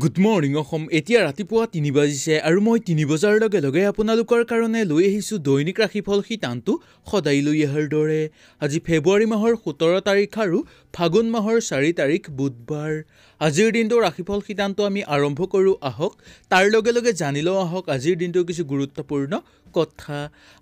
good morning Assam এতিয়া ৰাতিপুৱা তিনি বাজিছে আৰু মই তিনি বজাৰ লগে লগে আপোনালোকৰ কাৰণে লৈ আহিছোঁ দৈনিক ৰাশিফল শিতানটো সদায় লৈ অহাৰ দৰে আজি ফেব্ৰুৱাৰী মাহৰ সোতৰ তাৰিখ আৰু ফাগুন মাহৰ চাৰি তাৰিখ বুধবাৰ আজিৰ দিনটো ৰাশিফল শিতানত আমি আৰম্ভ কৰোঁ আহক তাৰ লগে লগে জানি লওঁ আহক আজিৰ দিনটোৰ কিছু গুৰুত্বপূৰ্ণ কথা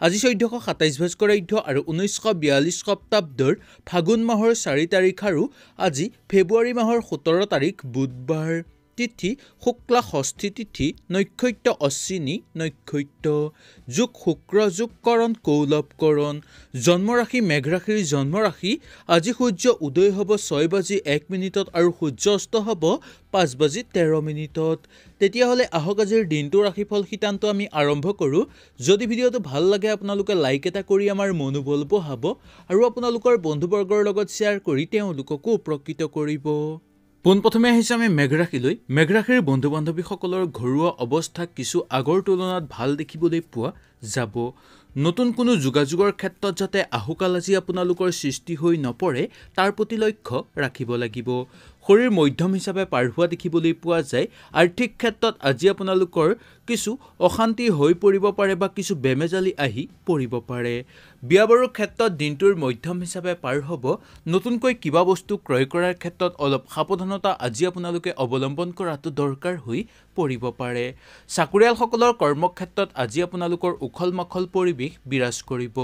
আজি চৈধ্যশ সাতাইছ ভাস্কৰাধ্য আৰু ঊনৈছশ বিয়াল্লিছ সপ্তাব্দৰ ফাগুন মাহৰ চাৰি তাৰিখ আৰু আজি ফেব্ৰুৱাৰী মাহৰ সোতৰ তাৰিখ বুধবাৰ তিথি শুক্লা ষষ্ঠী তিথি নৈক্ষত্য অশ্বিনী নৈক্ষত্য যোগ শুক্ৰ যোগকৰণ কৌলভকৰণ জন্মৰাশি মেঘৰাশিৰ জন্মৰাশি আজি সূৰ্য উদয় হ'ব ছয় বাজি এক মিনিটত আৰু সূৰ্য অস্ত হ'ব পাঁচ বাজি তেৰ মিনিটত তেতিয়াহ'লে আহক আজিৰ দিনটোৰ ৰাশিফল শিতান্ত আমি আৰম্ভ কৰোঁ যদি ভিডিঅ'টো ভাল লাগে আপোনালোকে লাইক এটা কৰি আমাৰ মনোবল বঢ়াব আৰু আপোনালোকৰ বন্ধুবৰ্গৰ লগত শ্বেয়াৰ কৰি তেওঁলোককো উপকৃত কৰিব পোনপ্ৰথমে আহিছে আমি মেঘৰাশিলৈ মেঘৰাশিৰ বন্ধু বান্ধৱীসকলৰ ঘৰুৱা অৱস্থা কিছু আগৰ তুলনাত ভাল দেখিবলৈ পোৱা যাব নতুন কোনো যোগাযোগৰ ক্ষেত্ৰত যাতে আহুকাল আজি আপোনালোকৰ সৃষ্টি হৈ নপৰে তাৰ প্ৰতি লক্ষ্য ৰাখিব লাগিব শৰীৰ মধ্যম হিচাপে পাৰ হোৱা দেখিবলৈ পোৱা যায় আৰ্থিক ক্ষেত্ৰত আজি আপোনালোকৰ কিছু অশান্তি হৈ পৰিব পাৰে বা কিছু বেমেজালি আহি পৰিব পাৰে বিয়া বাৰুৰ ক্ষেত্ৰত দিনটোৰ মধ্যম হিচাপে পাৰ হ'ব নতুনকৈ কিবা বস্তু ক্ৰয় কৰাৰ ক্ষেত্ৰত অলপ সাৱধানতা আজি আপোনালোকে অৱলম্বন কৰাটো দৰকাৰ হৈ পৰিব পাৰে চাকৰিয়ালসকলৰ কৰ্মক্ষেত্ৰত আজি আপোনালোকৰ উখল মাখল পৰিৱেশ বিৰাজ কৰিব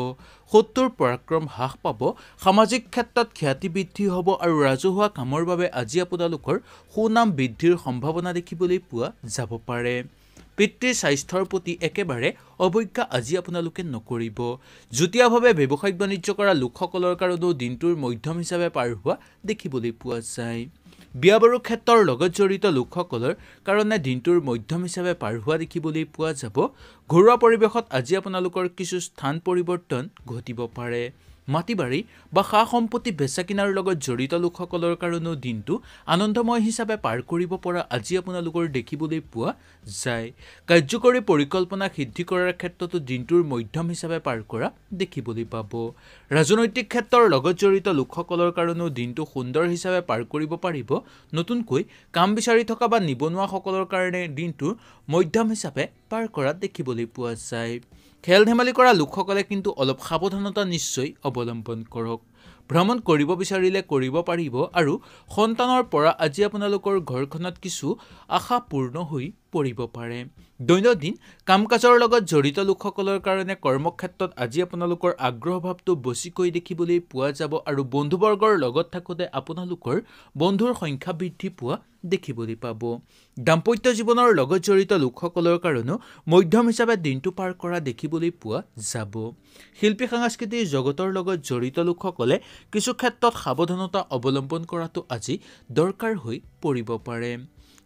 শত্ৰুৰ পৰাক্ৰম হ্ৰাস পাব সামাজিক ক্ষেত্ৰত খ্যাতি বৃদ্ধি হ'ব আৰু ৰাজহুৱা কামৰ বাবে আজি আপোনালোকৰ সুনাম বৃদ্ধিৰ সম্ভাৱনা দেখিবলৈ পোৱা যাব পাৰে পিতৃ স্বাস্থ্যৰ প্ৰতি একেবাৰে অৱজ্ঞা আজি আপোনালোকে নকৰিব যুটীয়াভাৱে ব্যৱসায়িক বাণিজ্য কৰা লোকসকলৰ কাৰণেও দিনটোৰ মধ্যম হিচাপে পাৰ হোৱা দেখিবলৈ পোৱা যায় বিয়া বাৰু ক্ষেত্ৰৰ লগত জড়িত লোকসকলৰ কাৰণে দিনটোৰ মধ্যম হিচাপে পাৰ হোৱা দেখিবলৈ পোৱা যাব ঘৰুৱা পৰিৱেশত আজি আপোনালোকৰ কিছু স্থান পৰিৱৰ্তন ঘটিব পাৰে মাটি বাৰী বা সা সম্পত্তি বেচা কিনাৰ লগত জড়িত লোকসকলৰ কাৰণেও দিনটো আনন্দময় হিচাপে পাৰ কৰিব পৰা আজি আপোনালোকৰ দেখিবলৈ পোৱা যায় কাৰ্যকৰী পৰিকল্পনা সিদ্ধি কৰাৰ ক্ষেত্ৰতো দিনটোৰ মধ্যম হিচাপে পাৰ কৰা দেখিবলৈ পাব ৰাজনৈতিক ক্ষেত্ৰৰ লগত জড়িত লোকসকলৰ কাৰণেও দিনটো সুন্দৰ হিচাপে পাৰ কৰিব পাৰিব নতুনকৈ কাম বিচাৰি থকা বা নিবনুৱাসকলৰ কাৰণে দিনটোৰ মধ্যম হিচাপে পাৰ কৰা দেখিবলৈ পোৱা যায় খেল ধেমালি কৰা লোকসকলে কিন্তু অলপ সাৱধানতা নিশ্চয় অৱলম্বন কৰক ভ্ৰমণ কৰিব বিচাৰিলে কৰিব পাৰিব আৰু সন্তানৰ পৰা আজি আপোনালোকৰ ঘৰখনত কিছু আশা পূৰ্ণ হৈ পৰিব পাৰে দৈনন্দিন কাম কাজৰ লগত জড়িত লোকসকলৰ কাৰণে কৰ্মক্ষেত্ৰত আজি আপোনালোকৰ আগ্ৰহ ভাৱটো বেছিকৈ দেখিবলৈ পোৱা যাব আৰু বন্ধুবৰ্গৰ লগত থাকোঁতে আপোনালোকৰ বন্ধুৰ সংখ্যা বৃদ্ধি পোৱা দেখিবলৈ পাব দাম্পত্য জীৱনৰ লগত জড়িত লোকসকলৰ কাৰণেও মধ্যম হিচাপে দিনটো পাৰ কৰা দেখিবলৈ পোৱা যাব শিল্পী সাংস্কৃতিৰ জগতৰ লগত জড়িত লোকসকলে কিছু ক্ষেত্ৰত সাৱধানতা অৱলম্বন কৰাটো আজি দৰকাৰ হৈ পৰিব পাৰে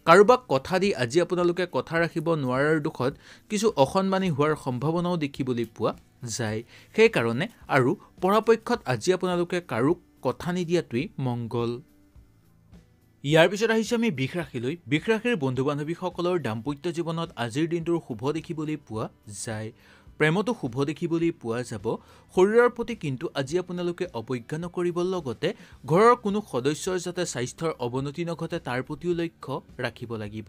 কাৰোবাক কথা দি আজি আপোনালোকে কথা ৰাখিব নোৱাৰাৰ দুখত কিছু অসন্মানী হোৱাৰ সম্ভাৱনাও দেখিবলৈ পোৱা যায় সেইকাৰণে আৰু পৰাপক্ষত আজি আপোনালোকে কাৰো কথা নিদিয়াটোৱেই মংগল ইয়াৰ পিছত আহিছোঁ আমি বিষ ৰাখিলৈ বিষ ৰাখিৰ বন্ধু বান্ধৱীসকলৰ দাম্পত্য জীৱনত আজিৰ দিনটোৰ শুভ দেখিবলৈ পোৱা যায় প্ৰেমতো শুভ দেখিবলৈ পোৱা যাব শৰীৰৰ প্ৰতি কিন্তু আজি আপোনালোকে অৱজ্ঞা নকৰিবৰ লগতে ঘৰৰ কোনো সদস্যৰ যাতে স্বাস্থ্যৰ অৱনতি নঘটে তাৰ প্ৰতিও লক্ষ্য ৰাখিব লাগিব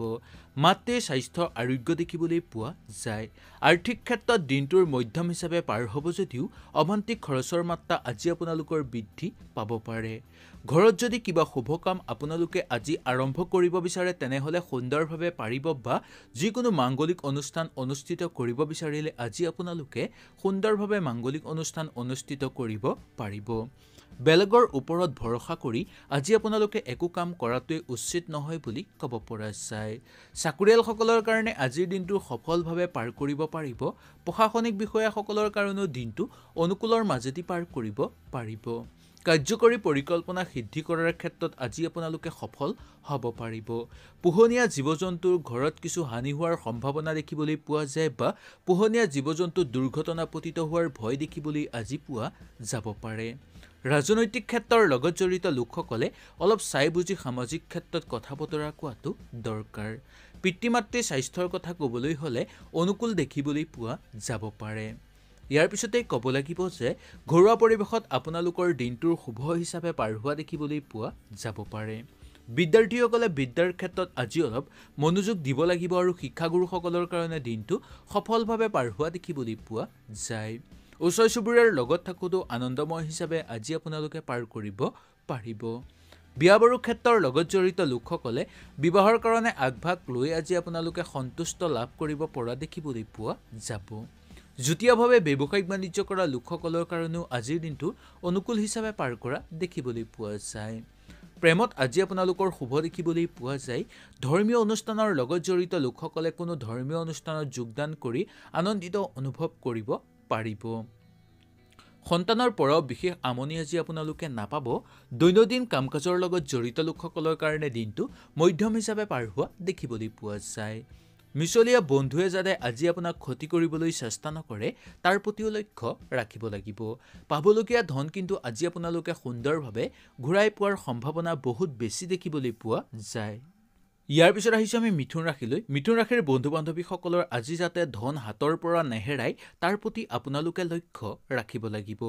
মাতৃ স্বাস্থ্য আৰোগ্য দেখিবলৈ পোৱা যায় আৰ্থিক ক্ষেত্ৰত দিনটোৰ মধ্যম হিচাপে পাৰ হ'ব যদিও অভান্তিক খৰচৰ মাত্ৰা আজি আপোনালোকৰ বৃদ্ধি পাব পাৰে ঘৰত যদি কিবা শুভ কাম আপোনালোকে আজি আৰম্ভ কৰিব বিচাৰে তেনেহ'লে সুন্দৰভাৱে পাৰিব বা যিকোনো মাংগলিক অনুষ্ঠান অনুষ্ঠিত কৰিব বিচাৰিলে আজি আপোনালোকে সুন্দৰভাৱে মাংগলিক অনুষ্ঠান অনুষ্ঠিত কৰিব পাৰিব বেলেগৰ ওপৰত ভৰসা কৰি আজি আপোনালোকে একো কাম কৰাটোৱে উচিত নহয় বুলি ক'ব পৰা যায় চাকৰিয়ালসকলৰ কাৰণে আজিৰ দিনটো সফলভাৱে পাৰ কৰিব পাৰিব প্ৰশাসনিক বিষয়াসকলৰ কাৰণেও দিনটো অনুকূলৰ মাজেদি পাৰ কৰিব পাৰিব কাৰ্যকৰী পৰিকল্পনা সিদ্ধি কৰাৰ ক্ষেত্ৰত আজি আপোনালোকে সফল হ'ব পাৰিব পোহনীয়া জীৱ জন্তুৰ ঘৰত কিছু হানি হোৱাৰ সম্ভাৱনা দেখিবলৈ পোৱা যায় বা পোহনীয়া জীৱ জন্তু দুৰ্ঘটনা পতিত হোৱাৰ ভয় দেখিবলৈ আজি পোৱা যাব পাৰে ৰাজনৈতিক ক্ষেত্ৰৰ লগত জড়িত লোকসকলে অলপ চাই বুজি সামাজিক ক্ষেত্ৰত কথা বতৰা কোৱাটো দৰকাৰ পিতৃ মাতৃ স্বাস্থ্যৰ কথা ক'বলৈ হ'লে অনুকূল দেখিবলৈ পোৱা যাব পাৰে ইয়াৰ পিছতে ক'ব লাগিব যে ঘৰুৱা পৰিৱেশত আপোনালোকৰ দিনটোৰ শুভ হিচাপে পাৰ হোৱা দেখিবলৈ পোৱা যাব পাৰে বিদ্যাৰ্থীসকলে বিদ্যাৰ ক্ষেত্ৰত আজি অলপ মনোযোগ দিব লাগিব আৰু শিক্ষাগুৰুসকলৰ কাৰণে দিনটো সফলভাৱে পাৰ হোৱা দেখিবলৈ পোৱা যায় ওচৰ চুবুৰীয়াৰ লগত থাকোঁতেও আনন্দময় হিচাপে আজি আপোনালোকে পাৰ কৰিব পাৰিব বিয়া বাৰু ক্ষেত্ৰৰ লগত জড়িত লোকসকলে বিবাহৰ কাৰণে আগভাগ লৈ আজি আপোনালোকে সন্তুষ্ট লাভ কৰিব পৰা দেখিবলৈ পোৱা যাব যুটীয়াভাৱে ব্যৱসায়িক বাণিজ্য কৰা লোকসকলৰ কাৰণেও আজিৰ দিনটো অনুকূল হিচাপে পাৰ কৰা দেখিবলৈ পোৱা যায় প্ৰেমত আজি আপোনালোকৰ শুভ দেখিবলৈ পোৱা যায় ধৰ্মীয় অনুষ্ঠানৰ লগত জড়িত লোকসকলে কোনো ধৰ্মীয় অনুষ্ঠানত যোগদান কৰি আনন্দিত অনুভৱ কৰিব পাৰিব সন্তানৰ পৰাও বিশেষ আমনি আজি আপোনালোকে নাপাব দৈনন্দিন কাম কাজৰ লগত জড়িত লোকসকলৰ কাৰণে দিনটো মধ্যম হিচাপে পাৰ হোৱা দেখিবলৈ পোৱা যায় মিছলীয়া বন্ধুৱে যাতে আজি আপোনাক ক্ষতি কৰিবলৈ চেষ্টা নকৰে তাৰ প্ৰতিও লক্ষ্য ৰাখিব লাগিব পাবলগীয়া ধন কিন্তু আজি আপোনালোকে সুন্দৰভাৱে ঘূৰাই পোৱাৰ সম্ভাৱনা বহুত বেছি দেখিবলৈ পোৱা যায় ইয়াৰ পিছত আহিছোঁ আমি মিথুন ৰাশিলৈ মিথুন ৰাশিৰ বন্ধু বান্ধৱীসকলৰ আজি যাতে ধন হাতৰ পৰা নেহেৰাই তাৰ প্ৰতি আপোনালোকে লক্ষ্য ৰাখিব লাগিব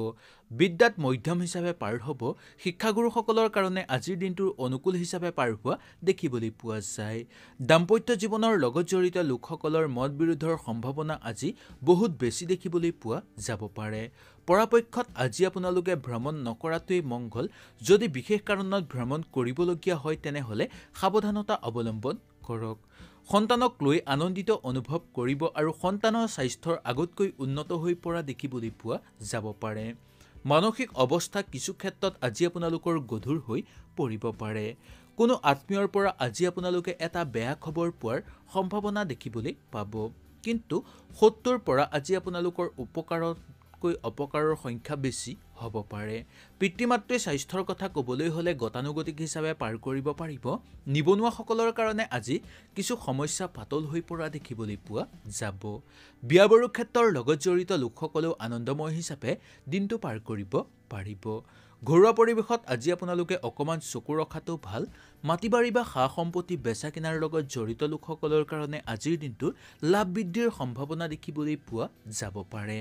বিদ্যাত মধ্যম হিচাপে পাৰ হ'ব শিক্ষাগুৰুসকলৰ কাৰণে আজিৰ দিনটোৰ অনুকূল হিচাপে পাৰ হোৱা দেখিবলৈ পোৱা যায় দাম্পত্য জীৱনৰ লগত জড়িত লোকসকলৰ মত বিৰোধৰ সম্ভাৱনা আজি বহুত বেছি দেখিবলৈ পোৱা যাব পাৰে পৰাপক্ষত আজি আপোনালোকে ভ্ৰমণ নকৰাটোৱেই মংগল যদি বিশেষ কাৰণত ভ্ৰমণ কৰিবলগীয়া হয় তেনেহ'লে সাৱধানতা অৱলম্বন কৰক সন্তানক লৈ আনন্দিত অনুভৱ কৰিব আৰু সন্তানৰ স্বাস্থ্যৰ আগতকৈ উন্নত হৈ পৰা দেখিবলৈ পোৱা যাব পাৰে মানসিক অৱস্থা কিছু ক্ষেত্ৰত আজি আপোনালোকৰ গধুৰ হৈ পৰিব পাৰে কোনো আত্মীয়ৰ পৰা আজি আপোনালোকে এটা বেয়া খবৰ পোৱাৰ সম্ভাৱনা দেখিবলৈ পাব কিন্তু সত্তৰ পৰা আজি আপোনালোকৰ উপকাৰত খোৱাতকৈ অপকাৰৰ সংখ্যা বেছি হ'ব পাৰে পিতৃ মাতৃ স্বাস্থ্যৰ কথা ক'বলৈ হ'লে গতানুগতিক হিচাপে পাৰ কৰিব পাৰিব নিবনুৱাসকলৰ কাৰণে আজি কিছু সমস্যা পাতল হৈ পৰা দেখিবলৈ পোৱা যাব বিয়া বাৰু ক্ষেত্ৰৰ লগত জড়িত লোকসকলেও আনন্দময় হিচাপে দিনটো পাৰ কৰিব পাৰিব ঘৰুৱা পৰিৱেশত আজি আপোনালোকে অকণমান চকু ৰখাটো ভাল মাটি বাৰী বা সা সম্পত্তি বেচা কিনাৰ লগত জড়িত লোকসকলৰ কাৰণে আজিৰ দিনটো লাভ বৃদ্ধিৰ সম্ভাৱনা দেখিবলৈ পোৱা যাব পাৰে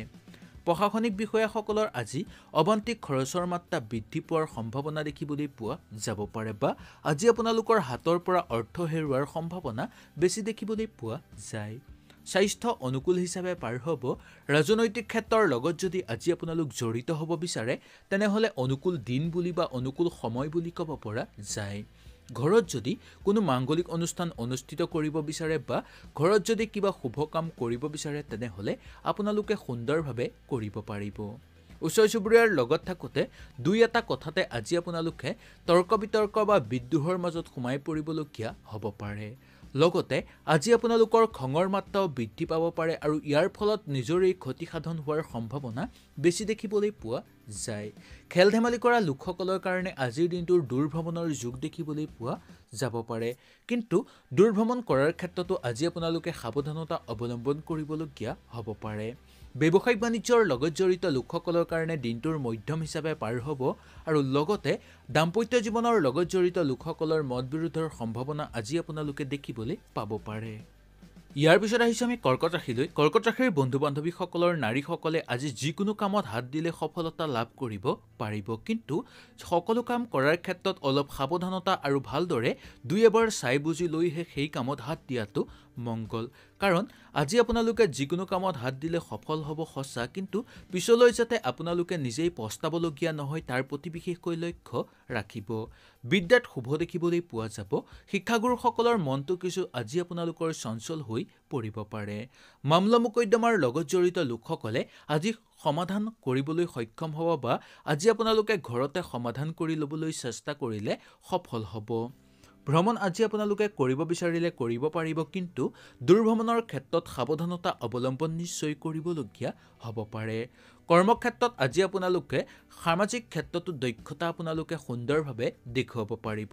প্ৰশাসনিক বিষয়াসকলৰ আজি অৱন্তিক খৰচৰ মাত্ৰা বৃদ্ধি পোৱাৰ সম্ভাৱনা দেখিবলৈ পোৱা যাব পাৰে বা আজি আপোনালোকৰ হাতৰ পৰা অৰ্থ হেৰুওৱাৰ সম্ভাৱনা বেছি দেখিবলৈ পোৱা যায় স্বাস্থ্য অনুকূল হিচাপে পাৰ হ'ব ৰাজনৈতিক ক্ষেত্ৰৰ লগত যদি আজি আপোনালোক জড়িত হ'ব বিচাৰে তেনেহ'লে অনুকূল দিন বুলি বা অনুকূল সময় বুলি ক'ব পৰা যায় ঘৰত যদি কোনো মাংগলিক অনুষ্ঠান অনুষ্ঠিত কৰিব বিচাৰে বা ঘৰত যদি কিবা শুভ কাম কৰিব বিচাৰে তেনেহ'লে আপোনালোকে সুন্দৰভাৱে কৰিব পাৰিব ওচৰ চুবুৰীয়াৰ লগত থাকোঁতে দুই এটা কথাতে আজি আপোনালোকে তৰ্ক বিতৰ্ক বা বিদ্ৰোহৰ মাজত সোমাই পৰিবলগীয়া হ'ব পাৰে লগতে আজি আপোনালোকৰ খঙৰ মাত্ৰাও বৃদ্ধি পাব পাৰে আৰু ইয়াৰ ফলত নিজৰেই ক্ষতিসাধন হোৱাৰ সম্ভাৱনা বেছি দেখিবলৈ পোৱা যায় খেল ধেমালি কৰা লোকসকলৰ কাৰণে আজিৰ দিনটোৰ দূৰভ্ৰমণৰ যুগ দেখিবলৈ পোৱা যাব পাৰে কিন্তু দূৰভ্ৰমণ কৰাৰ ক্ষেত্ৰতো আজি আপোনালোকে সাৱধানতা অৱলম্বন কৰিবলগীয়া হ'ব পাৰে ব্যৱসায়িক বাণিজ্যৰ লগত জড়িত লোকসকলৰ কাৰণে দিনটোৰ মধ্যম হিচাপে পাৰ হ'ব আৰু লগতে দাম্পত্য জীৱনৰ লগত জড়িত লোকসকলৰ মত বিৰোধৰ সম্ভাৱনা আজি আপোনালোকে দেখিবলৈ পাব পাৰে ইয়াৰ পিছত আহিছোঁ আমি কৰ্কট ৰাশিলৈ কৰ্কট ৰাশিৰ বন্ধু বান্ধৱীসকলৰ নাৰীসকলে আজি যিকোনো কামত হাত দিলে সফলতা লাভ কৰিব পাৰিব কিন্তু সকলো কাম কৰাৰ ক্ষেত্ৰত অলপ সাৱধানতা আৰু ভালদৰে দুই এবাৰ চাই বুজি লৈহে সেই কামত হাত দিয়াটো মংগল কাৰণ আজি আপোনালোকে যিকোনো কামত হাত দিলে সফল হ'ব সঁচা কিন্তু পিছলৈ যাতে আপোনালোকে নিজেই পস্তাবলগীয়া নহয় তাৰ প্ৰতি বিশেষকৈ লক্ষ্য ৰাখিব বিদ্যাত শুভ দেখিবলৈ পোৱা যাব শিক্ষাগুৰুসকলৰ মনটো কিছু আজি আপোনালোকৰ চঞ্চল হৈ পৰিব পাৰে মামলা মোকদ্দমাৰ লগত জড়িত লোকসকলে আজি সমাধান কৰিবলৈ সক্ষম হ'ব বা আজি আপোনালোকে ঘৰতে সমাধান কৰি ল'বলৈ চেষ্টা কৰিলে সফল হ'ব ভ্ৰমণ আজি আপোনালোকে কৰিব বিচাৰিলে কৰিব পাৰিব কিন্তু দূৰভ্ৰমণৰ ক্ষেত্ৰত সাৱধানতা অৱলম্বন নিশ্চয় কৰিবলগীয়া হ'ব পাৰে কৰ্মক্ষেত্ৰত আজি আপোনালোকে সামাজিক ক্ষেত্ৰতো দক্ষতা আপোনালোকে সুন্দৰভাৱে দেখুৱাব পাৰিব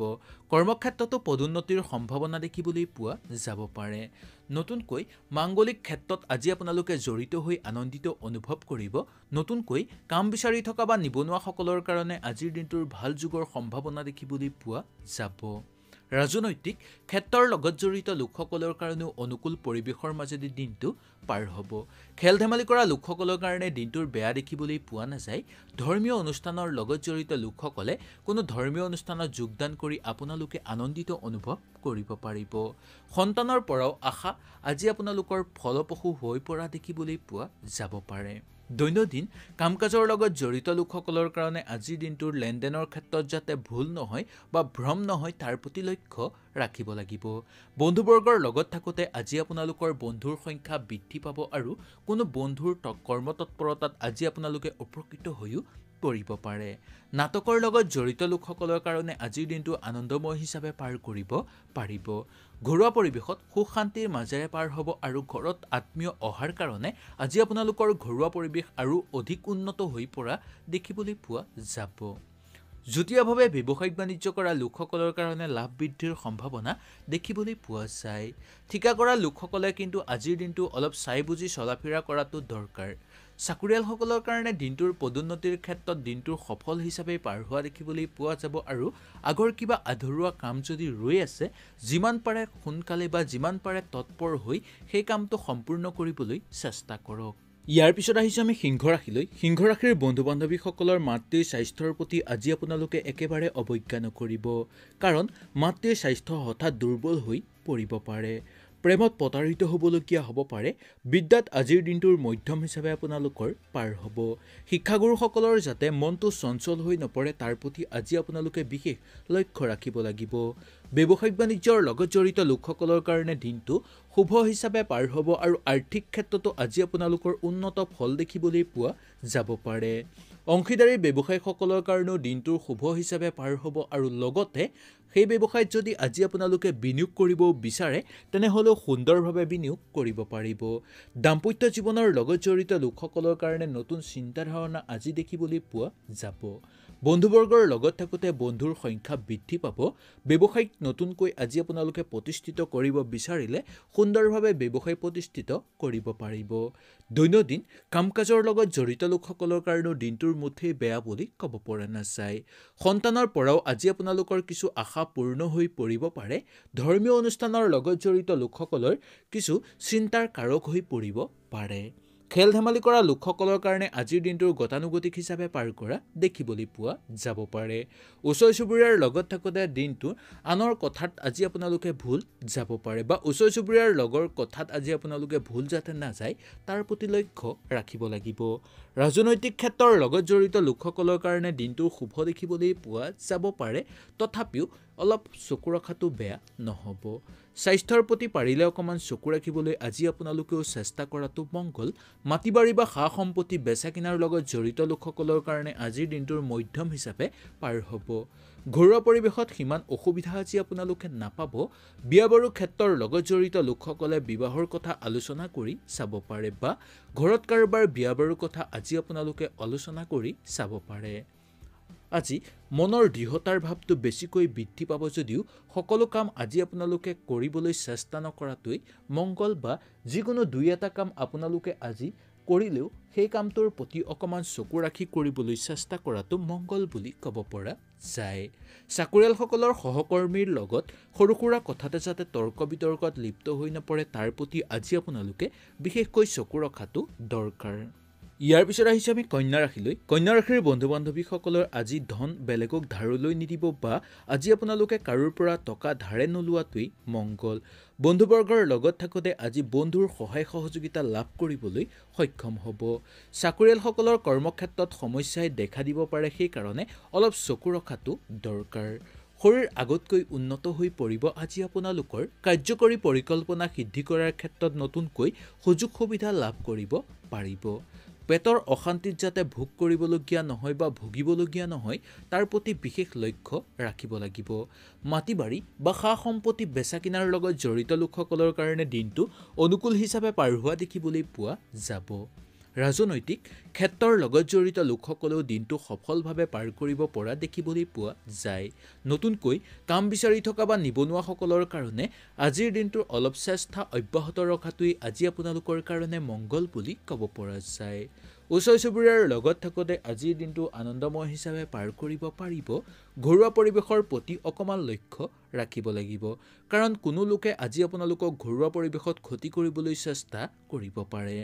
কৰ্মক্ষেত্ৰতো পদোন্নতিৰ সম্ভাৱনা দেখিবলৈ পোৱা যাব পাৰে নতুনকৈ মাংগলিক ক্ষেত্ৰত আজি আপোনালোকে জড়িত হৈ আনন্দিত অনুভৱ কৰিব নতুনকৈ কাম বিচাৰি থকা বা নিবনুৱাসকলৰ কাৰণে আজিৰ দিনটোৰ ভাল যুগৰ সম্ভাৱনা দেখিবলৈ পোৱা যাব ৰাজনৈতিক ক্ষেত্ৰৰ লগত জড়িত লোকসকলৰ কাৰণেও অনুকূল পৰিৱেশৰ মাজেদি দিনটো পাৰ হ'ব খেল ধেমালি কৰা লোকসকলৰ কাৰণে দিনটোৰ বেয়া দেখিবলৈ পোৱা নাযায় ধৰ্মীয় অনুষ্ঠানৰ লগত জড়িত লোকসকলে কোনো ধৰ্মীয় অনুষ্ঠানত যোগদান কৰি আপোনালোকে আনন্দিত অনুভৱ কৰিব পাৰিব সন্তানৰ পৰাও আশা আজি আপোনালোকৰ ফলপ্ৰসূ হৈ পৰা দেখিবলৈ পোৱা যাব পাৰে দৈনন্দিন কাম কাজৰ লগত জড়িত লোকসকলৰ কাৰণে আজিৰ দিনটোৰ লেনদেনৰ ক্ষেত্ৰত যাতে ভুল নহয় বা ভ্ৰম নহয় তাৰ প্ৰতি লক্ষ্য ৰাখিব লাগিব বন্ধুবৰ্গৰ লগত থাকোঁতে আজি আপোনালোকৰ বন্ধুৰ সংখ্যা বৃদ্ধি পাব আৰু কোনো বন্ধুৰ কৰ্মতৎপৰতাত আজি আপোনালোকে উপকৃত হৈও পৰিব পাৰে নাটকৰ লগত জড়িত লোকসকলৰ কাৰণে আজিৰ দিনটো আনন্দময় হিচাপে পাৰ কৰিব পাৰিব ঘৰুৱা পৰিৱেশত সুখ শান্তিৰ মাজেৰে পাৰ হ'ব আৰু ঘৰত আত্মীয় অহাৰ কাৰণে আজি আপোনালোকৰ ঘৰুৱা পৰিৱেশ আৰু অধিক উন্নত হৈ পৰা দেখিবলৈ পোৱা যাব যুটীয়াভাৱে ব্যৱসায়িক বাণিজ্য কৰা লোকসকলৰ কাৰণে লাভ বৃদ্ধিৰ সম্ভাৱনা দেখিবলৈ পোৱা যায় ঠিকা কৰা লোকসকলে কিন্তু আজিৰ দিনটো অলপ চাই বুজি চলা ফেৰা কৰাটো দৰকাৰ চাকৰিয়ালসকলৰ কাৰণে দিনটোৰ পদোন্নতিৰ ক্ষেত্ৰত দিনটোৰ সফল হিচাপে পাৰ হোৱা দেখিবলৈ পোৱা যাব আৰু আগৰ কিবা আধৰুৱা কাম যদি ৰৈ আছে যিমান পাৰে সোনকালে বা যিমান পাৰে তৎপৰ হৈ সেই কামটো সম্পূৰ্ণ কৰিবলৈ চেষ্টা কৰক ইয়াৰ পিছত আহিছোঁ আমি সিংহ ৰাশিলৈ সিংহ ৰাশিৰ বন্ধু বান্ধৱীসকলৰ মাতৃৰ স্বাস্থ্যৰ প্ৰতি আজি আপোনালোকে একেবাৰে অৱজ্ঞা নকৰিব কাৰণ মাতৃৰ স্বাস্থ্য হঠাৎ দুৰ্বল হৈ পৰিব পাৰে প্ৰেমত প্ৰতাৰিত হ'বলগীয়া হ'ব পাৰে বিদ্যাত আজিৰ দিনটোৰ মধ্যম হিচাপে আপোনালোকৰ পাৰ হ'ব শিক্ষাগুৰুসকলৰ যাতে মনটো চঞ্চল হৈ নপৰে তাৰ প্ৰতি আজি আপোনালোকে বিশেষ লক্ষ্য ৰাখিব লাগিব ব্যৱসায়িক বাণিজ্যৰ লগত জড়িত লোকসকলৰ কাৰণে দিনটো শুভ হিচাপে পাৰ হ'ব আৰু আৰ্থিক ক্ষেত্ৰতো আজি আপোনালোকৰ উন্নত ফল দেখিবলৈ পোৱা যাব পাৰে অংশীদাৰী ব্যৱসায়ীসকলৰ কাৰণেও দিনটোৰ শুভ হিচাপে পাৰ হ'ব আৰু লগতে সেই ব্যৱসায়ত যদি আজি আপোনালোকে বিনিয়োগ কৰিব বিচাৰে তেনেহ'লেও সুন্দৰভাৱে বিনিয়োগ কৰিব পাৰিব দাম্পত্য জীৱনৰ লগত জড়িত লোকসকলৰ কাৰণে নতুন চিন্তা ধাৰণা আজি দেখিবলৈ পোৱা যাব বন্ধুবৰ্গৰ লগত থাকোঁতে বন্ধুৰ সংখ্যা বৃদ্ধি পাব ব্যৱসায়িক নতুনকৈ আজি আপোনালোকে প্ৰতিষ্ঠিত কৰিব বিচাৰিলে সুন্দৰভাৱে ব্যৱসায় প্ৰতিষ্ঠিত কৰিব পাৰিব দৈনন্দিন কাম কাজৰ লগত জড়িত লোকসকলৰ কাৰণেও দিনটোৰ মুঠেই বেয়া বুলি ক'ব পৰা নাযায় সন্তানৰ পৰাও আজি আপোনালোকৰ কিছু আশা আশা পূৰ্ণ হৈ পৰিব পাৰে ধৰ্মীয় অনুষ্ঠানৰ লগত জড়িত লোকসকলৰ কিছু চিন্তাৰ কাৰক হৈ পৰিব পাৰে খেল ধেমালি কৰা লোকসকলৰ কাৰণে আজিৰ দিনটোৰ গতানুগতিক হিচাপে পাৰ কৰা দেখিবলৈ পোৱা যাব পাৰে ওচৰ চুবুৰীয়াৰ লগত থাকোঁতে দিনটো আনৰ কথাত আজি আপোনালোকে ভুল যাব পাৰে বা ওচৰ চুবুৰীয়াৰ লগৰ কথাত আজি আপোনালোকে ভুল যাতে নাযায় তাৰ প্ৰতি লক্ষ্য ৰাখিব লাগিব ৰাজনৈতিক ক্ষেত্ৰৰ লগত জড়িত লোকসকলৰ কাৰণে দিনটো শুভ দেখিবলৈ পোৱা যাব পাৰে তথাপিও অলপ চকু ৰখাটো বেয়া নহ'ব স্বাস্থ্যৰ প্ৰতি পাৰিলে অকণমান চকু ৰাখিবলৈ আজি আপোনালোকেও চেষ্টা কৰাটো মংগল মাটি বাৰী বা সা সম্পত্তি বেচা কিনাৰ লগত জড়িত লোকসকলৰ কাৰণে আজিৰ দিনটোৰ মধ্যম হিচাপে পাৰ হ'ব ঘৰুৱা পৰিৱেশত সিমান অসুবিধা আজি আপোনালোকে নাপাব বিয়া বাৰু ক্ষেত্ৰৰ লগত জড়িত লোকসকলে বিবাহৰ কথা আলোচনা কৰি চাব পাৰে বা ঘৰত কাৰোবাৰ বিয়া বাৰুৰ কথা আজি আপোনালোকে আলোচনা কৰি চাব পাৰে আজি মনৰ দৃঢ়তাৰ ভাৱটো বেছিকৈ বৃদ্ধি পাব যদিও সকলো কাম আজি আপোনালোকে কৰিবলৈ চেষ্টা নকৰাটোৱেই মংগল বা যিকোনো দুই এটা কাম আপোনালোকে আজি কৰিলেও সেই কামটোৰ প্ৰতি অকণমান চকু ৰাখি কৰিবলৈ চেষ্টা কৰাটো মংগল বুলি ক'ব পৰা যায় চাকৰিয়ালসকলৰ সহকৰ্মীৰ লগত সৰু সুৰা কথাতে যাতে তৰ্ক বিতৰ্কত লিপ্ত হৈ নপৰে তাৰ প্ৰতি আজি আপোনালোকে বিশেষকৈ চকু ৰখাটো দৰকাৰ ইয়াৰ পিছত আহিছোঁ আমি কন্যা ৰাশিলৈ কন্যা ৰাশিৰ বন্ধু বান্ধৱীসকলৰ আজি ধন বেলেগক ধাৰলৈ নিদিব বা আজি আপোনালোকে কাৰোৰ পৰা টকা ধাৰে নোলোৱাটোৱেই মংগল বন্ধুবৰ্গৰ লগত থাকোঁতে আজি বন্ধুৰ সহায় সহযোগিতা লাভ কৰিবলৈ সক্ষম হ'ব চাকৰিয়ালসকলৰ কৰ্মক্ষেত্ৰত সমস্যাই দেখা দিব পাৰে সেইকাৰণে অলপ চকু ৰখাটো দৰকাৰ শৰীৰ আগতকৈ উন্নত হৈ পৰিব আজি আপোনালোকৰ কাৰ্যকৰী পৰিকল্পনা সিদ্ধি কৰাৰ ক্ষেত্ৰত নতুনকৈ সুযোগ সুবিধা লাভ কৰিব পাৰিব পেটৰ অশান্তিত যাতে ভোগ কৰিবলগীয়া নহয় বা ভুগিবলগীয়া নহয় তাৰ প্ৰতি বিশেষ লক্ষ্য ৰাখিব লাগিব মাটি বাৰী বা সা সম্পত্তি বেচা কিনাৰ লগত জড়িত লোকসকলৰ কাৰণে দিনটো অনুকূল হিচাপে পাৰ হোৱা দেখিবলৈ পোৱা যাব ৰাজনৈতিক ক্ষেত্ৰৰ লগত জড়িত লোকসকলেও দিনটো সফলভাৱে পাৰ কৰিব পৰা দেখিবলৈ পোৱা যায় নতুনকৈ কাম বিচাৰি থকা বা নিবনুৱাসকলৰ কাৰণে আজিৰ দিনটোৰ অলপ চেষ্টা অব্যাহত ৰখাটোৱেই আজি আপোনালোকৰ কাৰণে মংগল বুলি ক'ব পৰা যায় ওচৰ চুবুৰীয়াৰ লগত থাকোঁতে আজিৰ দিনটো আনন্দময় হিচাপে পাৰ কৰিব পাৰিব ঘৰুৱা পৰিৱেশৰ প্ৰতি অকণমান লক্ষ্য ৰাখিব লাগিব কাৰণ কোনো লোকে আজি আপোনালোকক ঘৰুৱা পৰিৱেশত ক্ষতি কৰিবলৈ চেষ্টা কৰিব পাৰে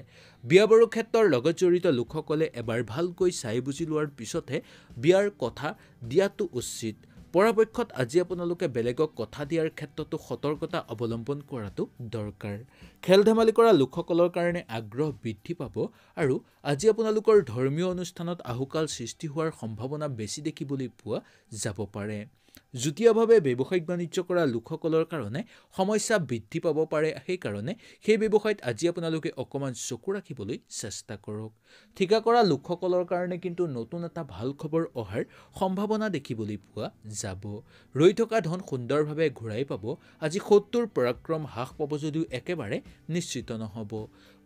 বিয়া বাৰু ক্ষেত্ৰৰ লগত জড়িত লোকসকলে এবাৰ ভালকৈ চাই বুজি লোৱাৰ পিছতহে বিয়াৰ কথা দিয়াটো উচিত পৰাপক্ষত আজি আপোনালোকে বেলেগক কথা দিয়াৰ ক্ষেত্ৰতো সতৰ্কতা অৱলম্বন কৰাটো দৰকাৰ খেল ধেমালি কৰা লোকসকলৰ কাৰণে আগ্ৰহ বৃদ্ধি পাব আৰু আজি আপোনালোকৰ ধৰ্মীয় অনুষ্ঠানত আহুকাল সৃষ্টি হোৱাৰ সম্ভাৱনা বেছি দেখিবলৈ পোৱা যাব পাৰে যুটীয়াভাৱে ব্যৱসায়িক বাণিজ্য কৰা লোকসকলৰ কাৰণে সমস্যা বৃদ্ধি পাব পাৰে সেইকাৰণে সেই ব্যৱসায়ত আজি আপোনালোকে অকণমান চকু ৰাখিবলৈ চেষ্টা কৰক ঠিকা কৰা লোকসকলৰ কাৰণে কিন্তু নতুন এটা ভাল খবৰ অহাৰ সম্ভাৱনা দেখিবলৈ পোৱা যাব ৰৈ থকা ধন সুন্দৰভাৱে ঘূৰাই পাব আজি সত্তৰ পৰাক্ৰম হ্ৰাস পাব যদিও একেবাৰে নিশ্চিত নহ'ব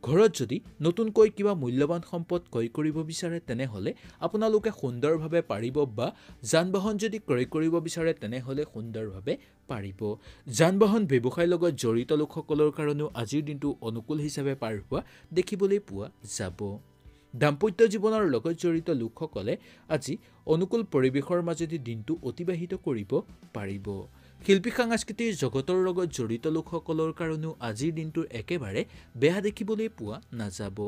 ঘৰত যদি নতুনকৈ কিবা মূল্যৱান সম্পদ ক্ৰয় কৰিব বিচাৰে তেনেহ'লে আপোনালোকে সুন্দৰভাৱে পাৰিব বা যান বাহন যদি ক্ৰয় কৰিব বিচাৰে তেনেহ'লে সুন্দৰভাৱে পাৰিব যান বাহন ব্যৱসায়ৰ লগত জড়িত লোকসকলৰ কাৰণেও আজিৰ দিনটো অনুকূল হিচাপে পাৰ হোৱা দেখিবলৈ পোৱা যাব দাম্পত্য জীৱনৰ লগত জড়িত লোকসকলে আজি অনুকূল পৰিৱেশৰ মাজেদি দিনটো অতিবাহিত কৰিব পাৰিব শিল্পী সাংস্কৃতিৰ জগতৰ লগত জড়িত লোকসকলৰ কাৰণেও আজিৰ দিনটো একেবাৰে বেয়া দেখিবলৈ পোৱা নাযাব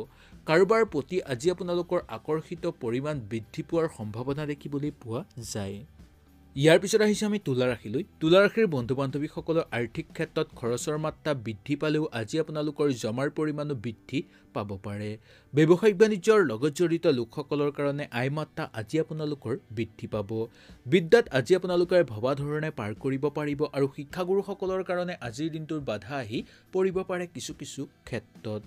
কাৰোবাৰ প্ৰতি আজি আপোনালোকৰ আকৰ্ষিত পৰিমাণ বৃদ্ধি পোৱাৰ সম্ভাৱনা দেখিবলৈ পোৱা যায় ইয়াৰ পিছত আহিছে আমি তুলাৰাশিলৈ তুলাৰাশিৰ বন্ধু বান্ধৱীসকলৰ আৰ্থিক ক্ষেত্ৰত খৰচৰ মাত্ৰা বৃদ্ধি পালেও আজি আপোনালোকৰ জমাৰ পৰিমাণো বৃদ্ধি পাব পাৰে ব্যৱসায়িক বাণিজ্যৰ লগত জড়িত লোকসকলৰ কাৰণে আয় মাত্ৰা আজি আপোনালোকৰ বৃদ্ধি পাব বিদ্যাত আজি আপোনালোকে ভবা ধৰণে পাৰ কৰিব পাৰিব আৰু শিক্ষাগুৰুসকলৰ কাৰণে আজিৰ দিনটোৰ বাধা আহি পৰিব পাৰে কিছু কিছু ক্ষেত্ৰত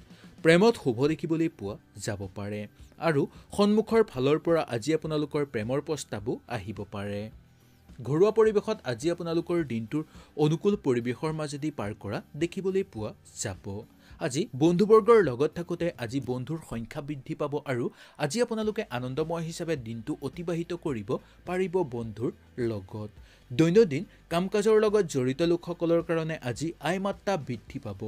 প্ৰেমত শুভ দেখিবলৈ পোৱা যাব পাৰে আৰু সন্মুখৰ ফালৰ পৰা আজি আপোনালোকৰ প্ৰেমৰ প্ৰস্তাৱো আহিব পাৰে ঘৰুৱা পৰিৱেশত আজি আপোনালোকৰ দিনটোৰ অনুকূল পৰিৱেশৰ মাজেদি পাৰ কৰা দেখিবলৈ পোৱা যাব আজি বন্ধুবৰ্গৰ লগত থাকোঁতে আজি বন্ধুৰ সংখ্যা বৃদ্ধি পাব আৰু আজি আপোনালোকে আনন্দময় হিচাপে দিনটো অতিবাহিত কৰিব পাৰিব বন্ধুৰ লগত দৈনন্দিন কাম কাজৰ লগত জড়িত লোকসকলৰ কাৰণে আজি আয় মাত্ৰা বৃদ্ধি পাব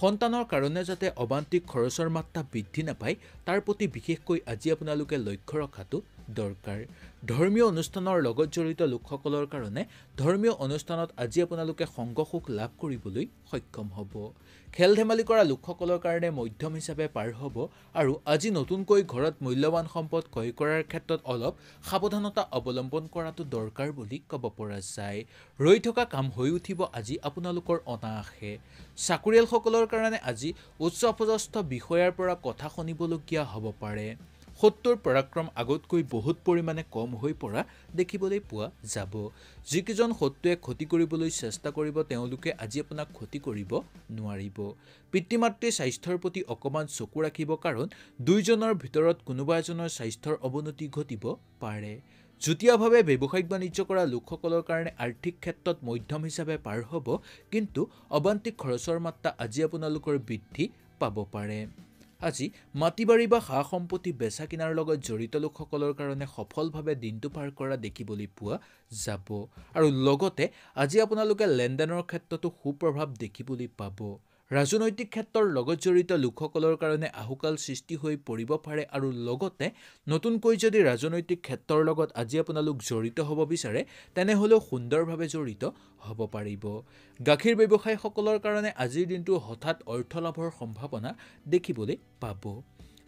সন্তানৰ কাৰণে যাতে অবান্তিক খৰচৰ মাত্ৰা বৃদ্ধি নাপায় তাৰ প্ৰতি বিশেষকৈ আজি আপোনালোকে লক্ষ্য ৰখাটো দৰকাৰ ধৰ্মীয় অনুষ্ঠানৰ লগত জড়িত লোকসকলৰ কাৰণে ধৰ্মীয় অনুষ্ঠানত আজি আপোনালোকে সংগ সুখ লাভ কৰিবলৈ সক্ষম হ'ব খেল ধেমালি কৰা লোকসকলৰ কাৰণে মধ্যম হিচাপে পাৰ হ'ব আৰু আজি নতুনকৈ ঘৰত মূল্যৱান সম্পদ ক্ৰয় কৰাৰ ক্ষেত্ৰত অলপ সাৱধানতা অৱলম্বন কৰাটো দৰকাৰ বুলি ক'ব পৰা যায় ৰৈ থকা কাম হৈ উঠিব আজি আপোনালোকৰ অনায়াসে চাকৰিয়ালসকলৰ কাৰণে আজি উচ্চ পদস্থ বিষয়াৰ পৰা কথা শুনিবলগীয়া হ'ব পাৰে সত্তৰ পৰাক্ৰম আগতকৈ বহুত পৰিমাণে কম হৈ পৰা দেখিবলৈ পোৱা যাব যিকেইজন শত্ৰুৱে ক্ষতি কৰিবলৈ চেষ্টা কৰিব তেওঁলোকে আজি আপোনাক ক্ষতি কৰিব নোৱাৰিব পিতৃ মাতৃ স্বাস্থ্যৰ প্ৰতি অকণমান চকু ৰাখিব কাৰণ দুইজনৰ ভিতৰত কোনোবা এজনৰ স্বাস্থ্যৰ অৱনতি ঘটিব পাৰে যুটীয়াভাৱে ব্যৱসায়িক বাণিজ্য কৰা লোকসকলৰ কাৰণে আৰ্থিক ক্ষেত্ৰত মধ্যম হিচাপে পাৰ হ'ব কিন্তু অবান্তিক খৰচৰ মাত্ৰা আজি আপোনালোকৰ বৃদ্ধি পাব পাৰে আজি মাটি বাৰী বা সা সম্পত্তি বেচা কিনাৰ লগত জড়িত লোকসকলৰ কাৰণে সফলভাৱে দিনটো পাৰ কৰা দেখিবলৈ পোৱা যাব আৰু লগতে আজি আপোনালোকে লেনদেনৰ ক্ষেত্ৰতো সুপ্ৰভাৱ দেখিবলৈ পাব ৰাজনৈতিক ক্ষেত্ৰৰ লগত জড়িত লোকসকলৰ কাৰণে আহুকাল সৃষ্টি হৈ পৰিব পাৰে আৰু লগতে নতুনকৈ যদি ৰাজনৈতিক ক্ষেত্ৰৰ লগত আজি আপোনালোক জড়িত হ'ব বিচাৰে তেনেহ'লেও সুন্দৰভাৱে জড়িত হ'ব পাৰিব গাখীৰ ব্যৱসায়ীসকলৰ কাৰণে আজিৰ দিনটো হঠাৎ অৰ্থ লাভৰ সম্ভাৱনা দেখিবলৈ পাব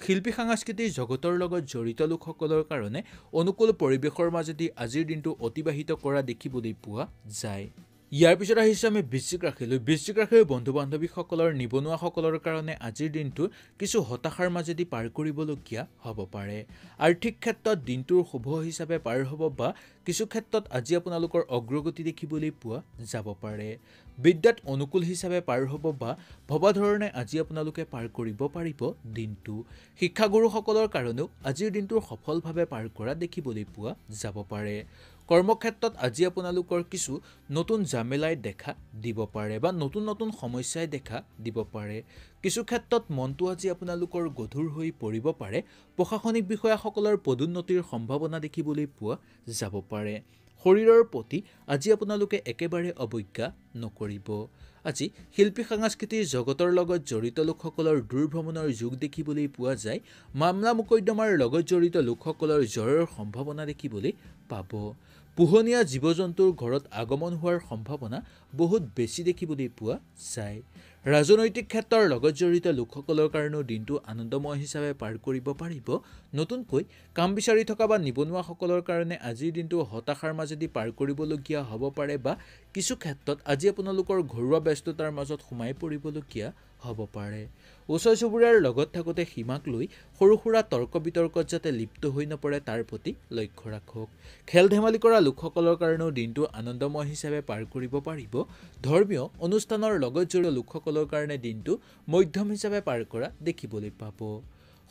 শিল্পী সাংস্কৃতিৰ জগতৰ লগত জড়িত লোকসকলৰ কাৰণে অনুকূল পৰিৱেশৰ মাজেদি আজিৰ দিনটো অতিবাহিত কৰা দেখিবলৈ পোৱা যায় ইয়াৰ পিছত আহিছোঁ আমি বৃশ্চিক ৰাশিলৈ বৃশ্চিক ৰাশিৰ বন্ধু বান্ধৱীসকলৰ নিবনুৱাসকলৰ কাৰণে আজিৰ দিনটো কিছু হতাশাৰ মাজেদি পাৰ কৰিবলগীয়া হ'ব পাৰে আৰ্থিক ক্ষেত্ৰত দিনটোৰ শুভ হিচাপে পাৰ হ'ব বা কিছু ক্ষেত্ৰত আজি আপোনালোকৰ অগ্ৰগতি দেখিবলৈ পোৱা যাব পাৰে বিদ্যাত অনুকূল হিচাপে পাৰ হ'ব বা ভবা ধৰণে আজি আপোনালোকে পাৰ কৰিব পাৰিব দিনটো শিক্ষাগুৰুসকলৰ কাৰণেও আজিৰ দিনটো সফলভাৱে পাৰ কৰা দেখিবলৈ পোৱা যাব পাৰে কৰ্মক্ষেত্ৰত আজি আপোনালোকৰ কিছু নতুন জামেলাই দেখা দিব পাৰে বা নতুন নতুন সমস্যাই দেখা দিব পাৰে কিছু ক্ষেত্ৰত মনটো আজি আপোনালোকৰ গধুৰ হৈ পৰিব পাৰে প্ৰশাসনিক বিষয়াসকলৰ পদোন্নতিৰ সম্ভাৱনা দেখিবলৈ পোৱা যাব পাৰে শৰীৰৰ প্ৰতি আজি আপোনালোকে একেবাৰে অৱজ্ঞা নকৰিব আজি শিল্পী সাংস্কৃতিৰ জগতৰ লগত জড়িত লোকসকলৰ দুৰ্ভ্ৰমণৰ যুগ দেখিবলৈ পোৱা যায় মামলা মোকদ্দমাৰ লগত জড়িত লোকসকলৰ জয়ৰ সম্ভাৱনা দেখিবলৈ পাব পোহনীয়া জীৱ জন্তুৰ ঘৰত আগমন হোৱাৰ সম্ভাৱনা বহুত বেছি দেখিবলৈ পোৱা যায় ৰাজনৈতিক ক্ষেত্ৰৰ লগত জড়িত লোকসকলৰ কাৰণেও দিনটো আনন্দময় হিচাপে পাৰ কৰিব পাৰিব নতুনকৈ কাম বিচাৰি থকা বা নিবনুৱাসকলৰ কাৰণে আজিৰ দিনটো হতাশাৰ মাজেদি পাৰ কৰিবলগীয়া হ'ব পাৰে বা কিছু ক্ষেত্ৰত আজি আপোনালোকৰ ঘৰুৱা ব্যস্ততাৰ মাজত সোমাই পৰিবলগীয়া হ'ব পাৰে ওচৰ চুবুৰীয়াৰ লগত থাকোঁতে সীমাক লৈ সৰু সুৰা তৰ্ক বিতৰ্কত যাতে লিপ্ত হৈ নপৰে তাৰ প্ৰতি লক্ষ্য ৰাখক খেল ধেমালি কৰা লোকসকলৰ কাৰণেও দিনটো আনন্দময় হিচাপে পাৰ কৰিব পাৰিব ধৰ্মীয় অনুষ্ঠানৰ লগত জড়িত লোকসকলৰ কাৰণে দিনটো মধ্যম হিচাপে পাৰ কৰা দেখিবলৈ পাব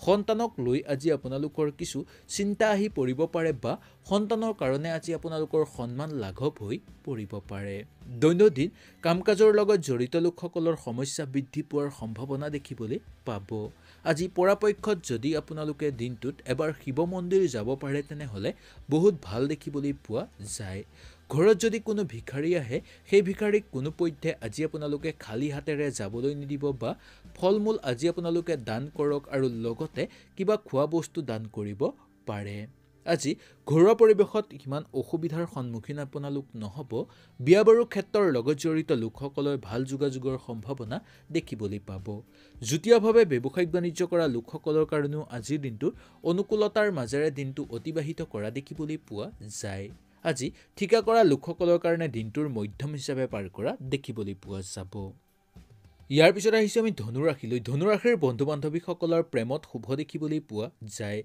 সন্তানক লৈ আজি আপোনালোকৰ কিছু চিন্তা আহি পৰিব পাৰে বা সন্তানৰ কাৰণে আজি আপোনালোকৰ সন্মান লাঘৱ হৈ পৰিব পাৰে দৈনন্দিন কাম কাজৰ লগত জড়িত লোকসকলৰ সমস্যা বৃদ্ধি পোৱাৰ সম্ভাৱনা দেখিবলৈ পাব আজি পৰাপক্ষত যদি আপোনালোকে দিনটোত এবাৰ শিৱ মন্দিৰ যাব পাৰে তেনেহ'লে বহুত ভাল দেখিবলৈ পোৱা যায় ঘৰত যদি কোনো ভিক্ষাৰী আহে সেই ভিক্ষাৰীক কোনোপধ্যে আজি আপোনালোকে খালী হাতেৰে যাবলৈ নিদিব বা ফল মূল আজি আপোনালোকে দান কৰক আৰু লগতে কিবা খোৱা বস্তু দান কৰিব পাৰে আজি ঘৰুৱা পৰিৱেশত ইমান অসুবিধাৰ সন্মুখীন আপোনালোক নহ'ব বিয়া বাৰু ক্ষেত্ৰৰ লগত জড়িত লোকসকলৰ ভাল যোগাযোগৰ সম্ভাৱনা দেখিবলৈ পাব যুটীয়াভাৱে ব্যৱসায়িক বাণিজ্য কৰা লোকসকলৰ কাৰণেও আজিৰ দিনটোৰ অনুকূলতাৰ মাজেৰে দিনটো অতিবাহিত কৰা দেখিবলৈ পোৱা যায় আজি ঠিকা কৰা লোকসকলৰ কাৰণে দিনটোৰ মধ্যম হিচাপে পাৰ কৰা দেখিবলৈ পোৱা যাব ইয়াৰ পিছত আহিছোঁ আমি ধনুৰাশিলৈ ধনুৰাশিৰ বন্ধু বান্ধৱীসকলৰ প্ৰেমত শুভ দেখিবলৈ পোৱা যায়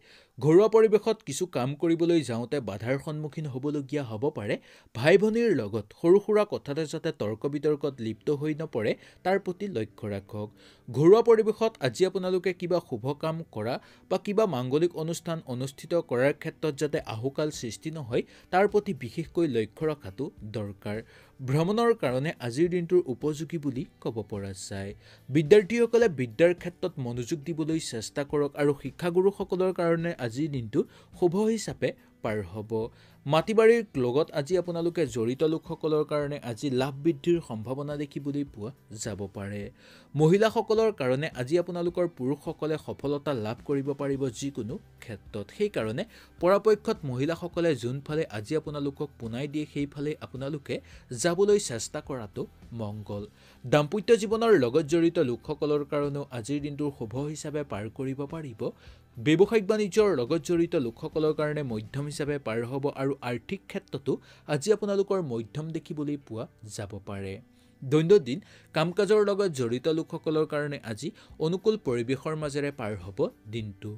ঘৰুৱা পৰিৱেশত কিছু কাম কৰিবলৈ যাওঁতে বাধাৰ সন্মুখীন হ'বলগীয়া হ'ব পাৰে ভাই ভনীৰ লগত সৰু সুৰা কথাতে যাতে তৰ্ক বিতৰ্কত লিপ্ত হৈ নপৰে তাৰ প্ৰতি লক্ষ্য ৰাখক ঘৰুৱা পৰিৱেশত আজি আপোনালোকে কিবা শুভ কাম কৰা বা কিবা মাংগলিক অনুষ্ঠান অনুষ্ঠিত কৰাৰ ক্ষেত্ৰত যাতে আহুকাল সৃষ্টি নহয় তাৰ প্ৰতি বিশেষকৈ লক্ষ্য ৰখাটো দৰকাৰ ভ্ৰমণৰ কাৰণে আজিৰ দিনটোৰ উপযোগী বুলি ক'ব পৰা যায় বিদ্যাৰ্থীসকলে বিদ্যাৰ ক্ষেত্ৰত মনোযোগ দিবলৈ চেষ্টা কৰক আৰু শিক্ষাগুৰুসকলৰ কাৰণে আজিৰ দিনটো শুভ হিচাপে পাৰ হ'ব মাটি বাৰীৰ লগত আজি আপোনালোকে জড়িত লোকসকলৰ কাৰণে আজি লাভ বৃদ্ধিৰ সম্ভাৱনা দেখিবলৈ পোৱা যাব পাৰে মহিলাসকলৰ কাৰণে আজি আপোনালোকৰ পুৰুষসকলে সফলতা লাভ কৰিব পাৰিব যিকোনো ক্ষেত্ৰত সেইকাৰণে পৰাপক্ষত মহিলাসকলে যোনফালে আজি আপোনালোকক পোনাই দিয়ে সেইফালে আপোনালোকে যাবলৈ চেষ্টা কৰাটো মংগল দাম্পত্য জীৱনৰ লগত জড়িত লোকসকলৰ কাৰণেও আজিৰ দিনটোৰ শুভ হিচাপে পাৰ কৰিব পাৰিব ব্যৱসায়িক বাণিজ্যৰ লগত জড়িত লোকসকলৰ কাৰণে মধ্যম হিচাপে পাৰ হ'ব আৰু আৰ্থিক ক্ষেত্ৰতো আজি আপোনালোকৰ মধ্যম দেখিবলৈ পোৱা যাব পাৰে দৈনন্দিন কাম কাজৰ লগত জড়িত লোকসকলৰ কাৰণে আজি অনুকূল পৰিৱেশৰ মাজেৰে পাৰ হ'ব দিনটো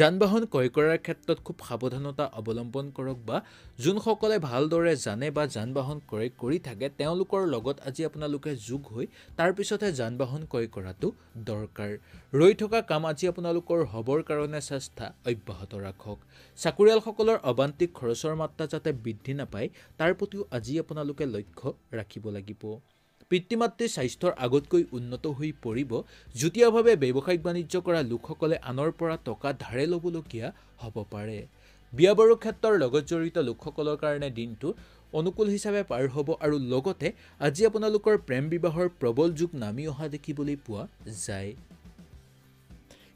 যান বাহন ক্ৰয় কৰাৰ ক্ষেত্ৰত খুব সাৱধানতা অৱলম্বন কৰক বা যোনসকলে ভালদৰে জানে বা যান বাহন ক্ৰয় কৰি থাকে তেওঁলোকৰ লগত আজি আপোনালোকে যোগ হৈ তাৰপিছতহে যান বাহন ক্ৰয় কৰাটো দৰকাৰ ৰৈ থকা কাম আজি আপোনালোকৰ হ'বৰ কাৰণে চেষ্টা অব্যাহত ৰাখক চাকৰিয়ালসকলৰ অবান্তিক খৰচৰ মাত্ৰা যাতে বৃদ্ধি নাপায় তাৰ প্ৰতিও আজি আপোনালোকে লক্ষ্য ৰাখিব লাগিব পিতৃ মাতৃৰ স্বাস্থ্যৰ আগতকৈ উন্নত হৈ পৰিব যুটীয়াভাৱে ব্যৱসায়িক বাণিজ্য কৰা লোকসকলে আনৰ পৰা টকা ধাৰে ল'বলগীয়া হ'ব পাৰে বিয়া বাৰু ক্ষেত্ৰৰ লগত জড়িত লোকসকলৰ কাৰণে দিনটো অনুকূল হিচাপে পাৰ হ'ব আৰু লগতে আজি আপোনালোকৰ প্ৰেম বিবাহৰ প্ৰবল যুগ নামি অহা দেখিবলৈ পোৱা যায়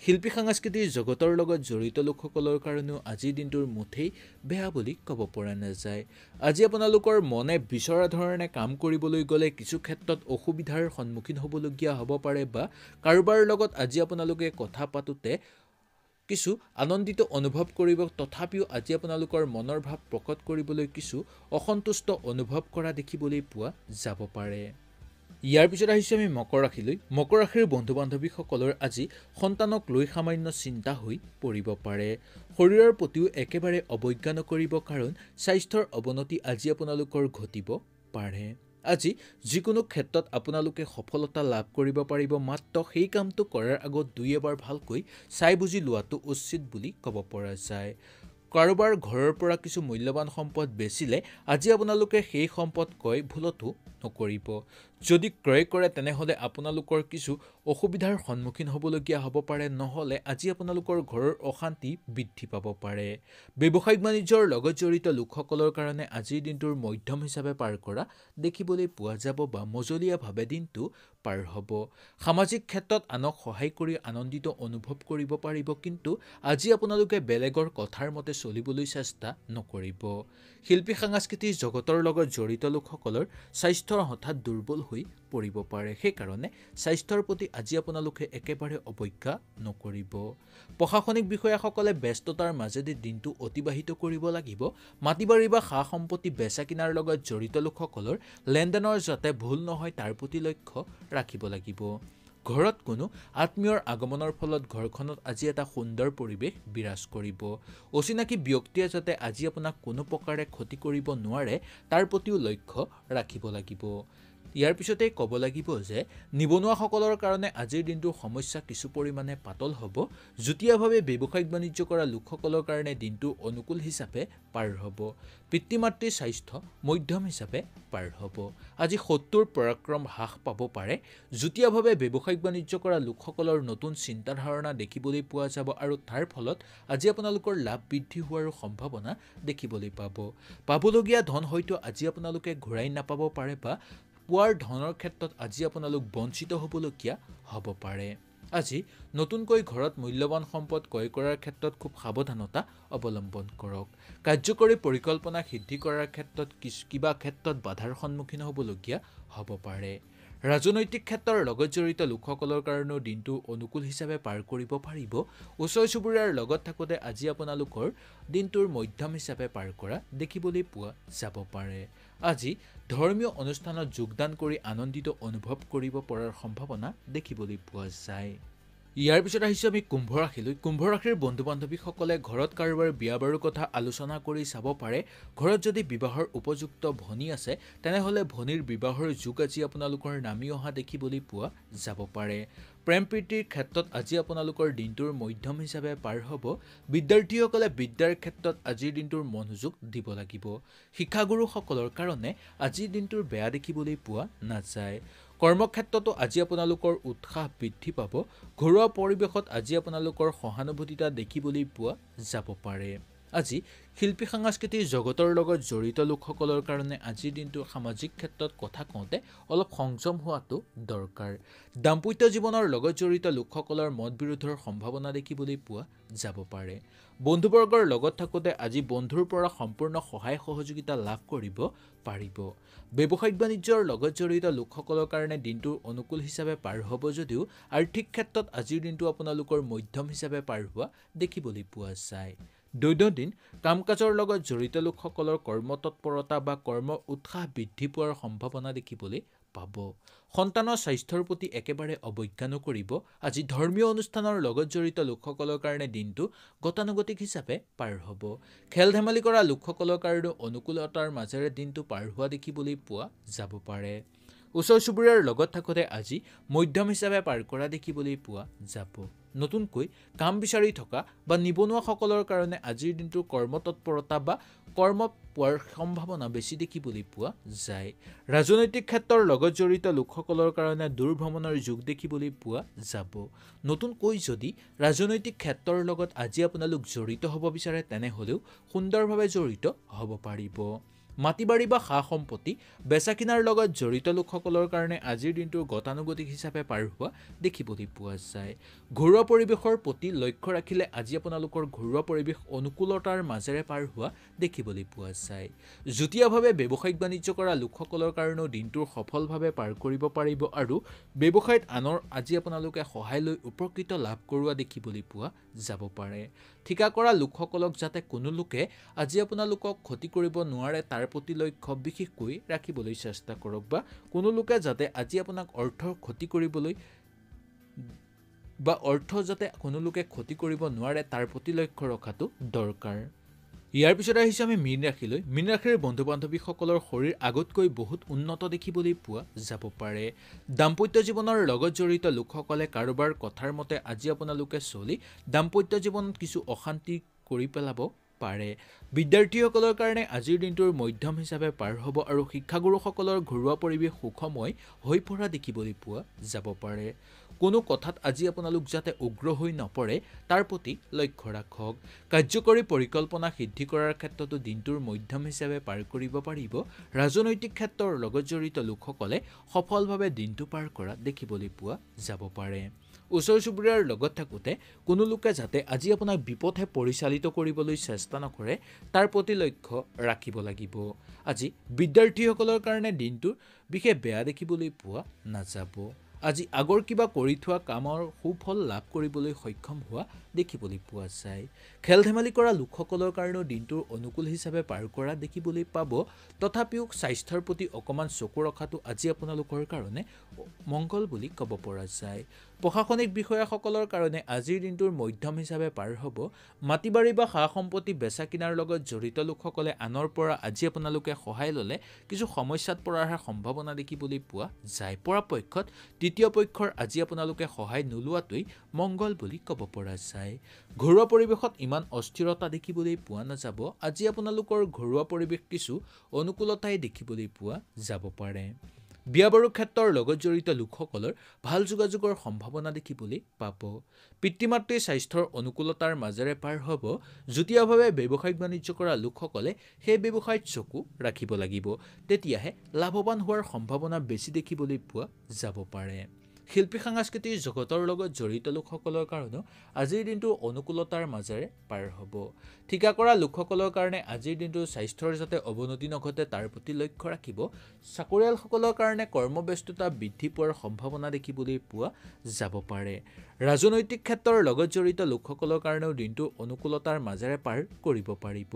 শিল্পী সাংস্কৃতিৰ জগতৰ লগত জড়িত লোকসকলৰ কাৰণেও আজিৰ দিনটোৰ মুঠেই বেয়া বুলি ক'ব পৰা নাযায় আজি আপোনালোকৰ মনে বিচৰা ধৰণে কাম কৰিবলৈ গ'লে কিছু ক্ষেত্ৰত অসুবিধাৰ সন্মুখীন হ'বলগীয়া হ'ব পাৰে বা কাৰোবাৰ লগত আজি আপোনালোকে কথা পাতোঁতে কিছু আনন্দিত অনুভৱ কৰিব তথাপিও আজি আপোনালোকৰ মনৰ ভাৱ প্ৰকট কৰিবলৈ কিছু অসন্তুষ্ট অনুভৱ কৰা দেখিবলৈ পোৱা যাব পাৰে ইয়াৰ পিছত আহিছোঁ আমি মকৰ ৰাশিলৈ মকৰ ৰাশিৰ বন্ধু বান্ধৱীসকলৰ আজি সন্তানক লৈ সামান্য চিন্তা হৈ পৰিব পাৰে শৰীৰৰ প্ৰতিও একেবাৰে অৱজ্ঞা নকৰিব কাৰণ স্বাস্থ্যৰ অৱনতি আজি আপোনালোকৰ ঘটিব পাৰে আজি যিকোনো ক্ষেত্ৰত আপোনালোকে সফলতা লাভ কৰিব পাৰিব মাত্ৰ সেই কামটো কৰাৰ আগত দুই এবাৰ ভালকৈ চাই বুজি লোৱাটো উচিত বুলি ক'ব পৰা যায় কাৰোবাৰ ঘৰৰ পৰা কিছু মূল্যৱান সম্পদ বেচিলে আজি আপোনালোকে সেই সম্পদ কয় ভুলতো নকৰিব যদি ক্ৰয় কৰে তেনেহ'লে আপোনালোকৰ কিছু অসুবিধাৰ সন্মুখীন হ'বলগীয়া হ'ব পাৰে নহ'লে আজি আপোনালোকৰ ঘৰৰ অশান্তি বৃদ্ধি পাব পাৰে ব্যৱসায়িক বাণিজ্যৰ লগত জড়িত লোকসকলৰ কাৰণে আজিৰ দিনটোৰ মধ্যম হিচাপে পাৰ কৰা দেখিবলৈ পোৱা যাব বা মজলীয়াভাৱে দিনটো পাৰ হ'ব সামাজিক ক্ষেত্ৰত আনক সহায় কৰি আনন্দিত অনুভৱ কৰিব পাৰিব কিন্তু আজি আপোনালোকে বেলেগৰ কথাৰ মতে চলিবলৈ চেষ্টা নকৰিব শিল্পী সাংস্কৃতিক জগতৰ লগত জড়িত লোকসকলৰ স্বাস্থ্য হঠাৎ দুৰ্বল হৈ পৰিব পাৰে সেইকাৰণে স্বাস্থ্যৰ প্ৰতি আজি আপোনালোকে একেবাৰে অৱজ্ঞা নকৰিব প্ৰশাসনিক বিষয়াসকলে ব্যস্ততাৰ মাজেদি দিনটো অতিবাহিত কৰিব লাগিব মাটি বাৰী বা সা সম্পত্তি বেচা কিনাৰ লগত জড়িত লোকসকলৰ লেনদেনৰ যাতে ভুল নহয় তাৰ প্ৰতি লক্ষ্য ৰাখিব লাগিব ঘৰত কোনো আত্মীয়ৰ আগমনৰ ফলত ঘৰখনত আজি এটা সুন্দৰ পৰিৱেশ বিৰাজ কৰিব অচিনাকি ব্যক্তিয়ে যাতে আজি আপোনাক কোনো প্ৰকাৰে ক্ষতি কৰিব নোৱাৰে তাৰ প্ৰতিও লক্ষ্য ৰাখিব লাগিব ইয়াৰ পিছতেই ক'ব লাগিব যে নিবনুৱাসকলৰ কাৰণে আজিৰ দিনটো সমস্যা কিছু পৰিমাণে পাতল হ'ব যুটীয়াভাৱে ব্যৱসায়িক বাণিজ্য কৰা লোকসকলৰ কাৰণে দিনটো অনুকূল হিচাপে পাৰ হ'ব পিতৃ মাতৃৰ স্বাস্থ্য মধ্যম হিচাপে পাৰ হ'ব আজি সত্তৰ পৰাক্ৰম হ্ৰাস পাব পাৰে যুটীয়াভাৱে ব্যৱসায়িক বাণিজ্য কৰা লোকসকলৰ নতুন চিন্তা ধাৰণা দেখিবলৈ পোৱা যাব আৰু তাৰ ফলত আজি আপোনালোকৰ লাভ বৃদ্ধি হোৱাৰো সম্ভাৱনা দেখিবলৈ পাব পাবলগীয়া ধন হয়তো আজি আপোনালোকে ঘূৰাই নাপাব পাৰে বা পোৱাৰ ধনৰ ক্ষেত্ৰত আজি আপোনালোক বঞ্চিত হ'বলগীয়া হ'ব পাৰে আজি নতুনকৈ ঘৰত মূল্যৱান সম্পদ ক্ৰয় কৰাৰ ক্ষেত্ৰত খুব সাৱধানতা অৱলম্বন কৰক কাৰ্যকৰী পৰিকল্পনা সিদ্ধি কৰাৰ ক্ষেত্ৰত কিছু কিবা ক্ষেত্ৰত বাধাৰ সন্মুখীন হ'বলগীয়া হ'ব পাৰে ৰাজনৈতিক ক্ষেত্ৰৰ লগত জড়িত লোকসকলৰ কাৰণেও দিনটো অনুকূল হিচাপে পাৰ কৰিব পাৰিব ওচৰ চুবুৰীয়াৰ লগত থাকোঁতে আজি আপোনালোকৰ দিনটোৰ মধ্যম হিচাপে পাৰ কৰা দেখিবলৈ পোৱা যাব পাৰে আজি ধৰ্মীয় অনুষ্ঠানত যোগদান কৰি আনন্দিত অনুভৱ কৰিব পৰাৰ সম্ভাৱনা দেখিবলৈ পোৱা যায় ইয়াৰ পিছত আহিছোঁ আমি কুম্ভ ৰাশিলৈ কুম্ভ ৰাশিৰ বন্ধু বান্ধৱীসকলে ঘৰত কাৰোবাৰ বিয়া বাৰুৰ কথা আলোচনা কৰি চাব পাৰে ঘৰত যদি বিবাহৰ উপযুক্ত ভনী আছে তেনেহ'লে ভনীৰ বিবাহৰ যুগ আজি আপোনালোকৰ নামি অহা দেখিবলৈ পোৱা যাব পাৰে প্ৰেম প্ৰীতিৰ ক্ষেত্ৰত আজি আপোনালোকৰ দিনটোৰ মধ্যম হিচাপে পাৰ হ'ব বিদ্যাৰ্থীসকলে বিদ্যাৰ ক্ষেত্ৰত আজিৰ দিনটোৰ মনোযোগ দিব লাগিব শিক্ষাগুৰুসকলৰ কাৰণে আজিৰ দিনটোৰ বেয়া দেখিবলৈ পোৱা নাযায় কৰ্মক্ষেত্ৰতো আজি আপোনালোকৰ উৎসাহ বৃদ্ধি পাব ঘৰুৱা পৰিৱেশত আজি আপোনালোকৰ সহানুভূতিতা দেখিবলৈ পোৱা যাব পাৰে আজি শিল্পী সাংস্কৃতিক জগতৰ লগত জড়িত লোকসকলৰ কাৰণে আজিৰ দিনটো সামাজিক ক্ষেত্ৰত কথা কওঁতে অলপ সংযম হোৱাটো দৰকাৰ দাম্পত্য জীৱনৰ লগত জড়িত লোকসকলৰ মত বিৰোধৰ সম্ভাৱনা দেখিবলৈ পোৱা যাব পাৰে বন্ধুবৰ্গৰ লগত থাকোঁতে আজি বন্ধুৰ পৰা সম্পূৰ্ণ সহায় সহযোগিতা লাভ কৰিব পাৰিব ব্যৱসায়িক বাণিজ্যৰ লগত জড়িত লোকসকলৰ কাৰণে দিনটোৰ অনুকূল হিচাপে পাৰ হ'ব যদিও আৰ্থিক ক্ষেত্ৰত আজিৰ দিনটো আপোনালোকৰ মধ্যম হিচাপে পাৰ হোৱা দেখিবলৈ পোৱা যায় দৈনন্দিন কাম কাজৰ লগত জড়িত লোকসকলৰ কৰ্মতৎপৰতা বা কৰ্ম উৎসাহ বৃদ্ধি পোৱাৰ সম্ভাৱনা দেখিবলৈ পাব সন্তানৰ স্বাস্থ্যৰ প্ৰতি একেবাৰে অৱজ্ঞা নকৰিব আজি ধৰ্মীয় অনুষ্ঠানৰ লগত জড়িত লোকসকলৰ কাৰণে দিনটো গতানুগতিক হিচাপে পাৰ হ'ব খেল ধেমালি কৰা লোকসকলৰ কাৰণেও অনুকূলতাৰ মাজেৰে দিনটো পাৰ হোৱা দেখিবলৈ পোৱা যাব পাৰে ওচৰ চুবুৰীয়াৰ লগত থাকোঁতে আজি মধ্যম হিচাপে পাৰ কৰা দেখিবলৈ পোৱা যাব নতুনকৈ কাম বিচাৰি থকা বা নিবনুৱাসকলৰ কাৰণে আজিৰ দিনটোৰ কৰ্মতৎপৰতা বা কৰ্ম পোৱাৰ সম্ভাৱনা বেছি দেখিবলৈ পোৱা যায় ৰাজনৈতিক ক্ষেত্ৰৰ লগত জড়িত লোকসকলৰ কাৰণে দূৰ ভ্ৰমণৰ যুগ দেখিবলৈ পোৱা যাব নতুনকৈ যদি ৰাজনৈতিক ক্ষেত্ৰৰ লগত আজি আপোনালোক জড়িত হ'ব বিচাৰে তেনেহ'লেও সুন্দৰভাৱে জড়িত হ'ব পাৰিব মাটি বাৰী বা সা সম্পত্তি বেচা কিনাৰ লগত জড়িত লোকসকলৰ কাৰণে আজিৰ দিনটো গতানুগতিক হিচাপে পাৰ হোৱা দেখিবলৈ পোৱা যায় ঘৰুৱা পৰিৱেশৰ প্ৰতি লক্ষ্য ৰাখিলে আজি আপোনালোকৰ ঘৰুৱা পৰিৱেশ অনুকূলতাৰ মাজেৰে পাৰ হোৱা দেখিবলৈ পোৱা যায় যুটীয়াভাৱে ব্যৱসায়িক বাণিজ্য কৰা লোকসকলৰ কাৰণেও দিনটোৰ সফলভাৱে পাৰ কৰিব পাৰিব আৰু ব্যৱসায়ত আনৰ আজি আপোনালোকে সহায় লৈ উপকৃত লাভ কৰোৱা দেখিবলৈ পোৱা যাব পাৰে ঠিকা কৰা লোকসকলক যাতে কোনো লোকে আজি আপোনালোকক ক্ষতি কৰিব নোৱাৰে তাৰ প্ৰতি লক্ষ্য বিশেষকৈ ৰাখিবলৈ চেষ্টা কৰক বা কোনো লোকে যাতে আজি আপোনাক অৰ্থৰ ক্ষতি কৰিবলৈ বা অৰ্থ যাতে কোনো লোকে ক্ষতি কৰিব নোৱাৰে তাৰ প্ৰতি লক্ষ্য ৰখাটো দৰকাৰ ইয়াৰ পিছত আহিছোঁ আমি মীন ৰাশিলৈ মীন ৰাশিৰ বন্ধু বান্ধৱীসকলৰ শৰীৰ আগতকৈ বহুত উন্নত দেখিবলৈ পোৱা যাব পাৰে দাম্পত্য জীৱনৰ লগত জড়িত লোকসকলে কাৰোবাৰ কথাৰ মতে আজি আপোনালোকে চলি দাম্পত্য জীৱনত কিছু অশান্তি কৰি পেলাব পাৰে বিদ্যাৰ্থীসকলৰ কাৰণে আজিৰ দিনটোৰ মধ্যম হিচাপে পাৰ হ'ব আৰু শিক্ষাগুৰুসকলৰ ঘৰুৱা পৰিৱেশ সুখময় হৈ পৰা দেখিবলৈ পোৱা যাব পাৰে কোনো কথাত আজি আপোনালোক যাতে উগ্ৰ হৈ নপৰে তাৰ প্ৰতি লক্ষ্য ৰাখক কাৰ্যকৰী পৰিকল্পনা সিদ্ধি কৰাৰ ক্ষেত্ৰতো দিনটোৰ মধ্যম হিচাপে পাৰ কৰিব পাৰিব ৰাজনৈতিক ক্ষেত্ৰৰ লগত জড়িত লোকসকলে সফলভাৱে দিনটো পাৰ কৰা দেখিবলৈ পোৱা যাব পাৰে ওচৰ চুবুৰীয়াৰ লগত থাকোঁতে কোনো লোকে যাতে আজি আপোনাক বিপথে পৰিচালিত কৰিবলৈ চেষ্টা নকৰে তাৰ প্ৰতি লক্ষ্য ৰাখিব লাগিব আজি বিদ্যাৰ্থীসকলৰ কাৰণে দিনটোৰ বিশেষ বেয়া দেখিবলৈ পোৱা নাযাব আজি আগৰ কিবা কৰি থোৱা কামৰ সুফল লাভ কৰিবলৈ সক্ষম হোৱা দেখিবলৈ পোৱা যায় খেল ধেমালি কৰা লোকসকলৰ কাৰণেও দিনটোৰ অনুকূল হিচাপে পাৰ কৰা দেখিবলৈ পাব তথাপিও স্বাস্থ্যৰ প্ৰতি অকণমান চকু ৰখাটো আজি আপোনালোকৰ কাৰণে মংগল বুলি ক'ব পৰা যায় প্ৰশাসনিক বিষয়াসকলৰ কাৰণে আজিৰ দিনটোৰ মধ্যম হিচাপে পাৰ হ'ব মাটি বাৰী বা সা সম্পত্তি বেচা কিনাৰ লগত জড়িত লোকসকলে আনৰ পৰা আজি আপোনালোকে সহায় ল'লে কিছু সমস্যাত পৰাৰহে সম্ভাৱনা দেখিবলৈ পোৱা যায় পৰাপক্ষত তৃতীয় পক্ষৰ আজি আপোনালোকে সহায় নোলোৱাটোৱেই মংগল বুলি ক'ব পৰা যায় ঘৰুৱা পৰিৱেশত ইমান অস্থিৰতা দেখিবলৈ পোৱা নাযাব আজি আপোনালোকৰ ঘৰুৱা পৰিৱেশ কিছু অনুকূলতাই দেখিবলৈ পোৱা যাব পাৰে বিয়া বাৰু ক্ষেত্ৰৰ লগত জড়িত লোকসকলৰ ভাল যোগাযোগৰ সম্ভাৱনা দেখিবলৈ পাব পিতৃ মাতৃ স্বাস্থ্যৰ অনুকূলতাৰ মাজেৰে পাৰ হ'ব যুটীয়াভাৱে ব্যৱসায়িক বাণিজ্য কৰা লোকসকলে সেই ব্যৱসায়ত চকু ৰাখিব লাগিব তেতিয়াহে লাভৱান হোৱাৰ সম্ভাৱনা বেছি দেখিবলৈ পোৱা যাব পাৰে শিল্পী সাংস্কৃতিক জগতৰ লগত জড়িত লোকসকলৰ কাৰণেও আজিৰ দিনটো অনুকূলতাৰ মাজেৰে পাৰ হ'ব ঠিকা কৰা লোকসকলৰ কাৰণে আজিৰ দিনটো স্বাস্থ্যৰ যাতে অৱনতি নঘটে তাৰ প্ৰতি লক্ষ্য ৰাখিব চাকৰিয়ালসকলৰ কাৰণে কৰ্মব্যস্ততা বৃদ্ধি পোৱাৰ সম্ভাৱনা দেখিবলৈ পোৱা যাব পাৰে ৰাজনৈতিক ক্ষেত্ৰৰ লগত জড়িত লোকসকলৰ কাৰণেও দিনটো অনুকূলতাৰ মাজেৰে পাৰ কৰিব পাৰিব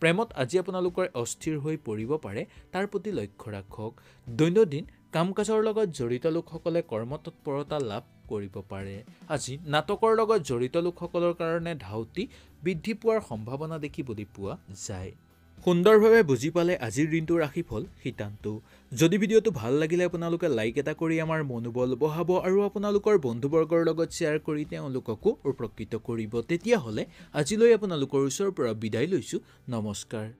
প্ৰেমত আজি আপোনালোকৰ অস্থিৰ হৈ পৰিব পাৰে তাৰ প্ৰতি লক্ষ্য ৰাখক দৈনন্দিন কাম কাজৰ লগত জড়িত লোকসকলে কৰ্মতৎপৰতা লাভ কৰিব পাৰে আজি নাটকৰ লগত জড়িত লোকসকলৰ কাৰণে ধাউতি বৃদ্ধি পোৱাৰ সম্ভাৱনা দেখিবলৈ পোৱা যায় সুন্দৰভাৱে বুজি পালে আজিৰ দিনটোৰ ৰাশিফল শিতানটো যদি ভিডিঅ'টো ভাল লাগিলে আপোনালোকে লাইক এটা কৰি আমাৰ মনোবল বঢ়াব আৰু আপোনালোকৰ বন্ধুবৰ্গৰ লগত শ্বেয়াৰ কৰি তেওঁলোককো উপকৃত কৰিব তেতিয়াহ'লে আজিলৈ আপোনালোকৰ ওচৰৰ পৰা বিদায় লৈছোঁ নমস্কাৰ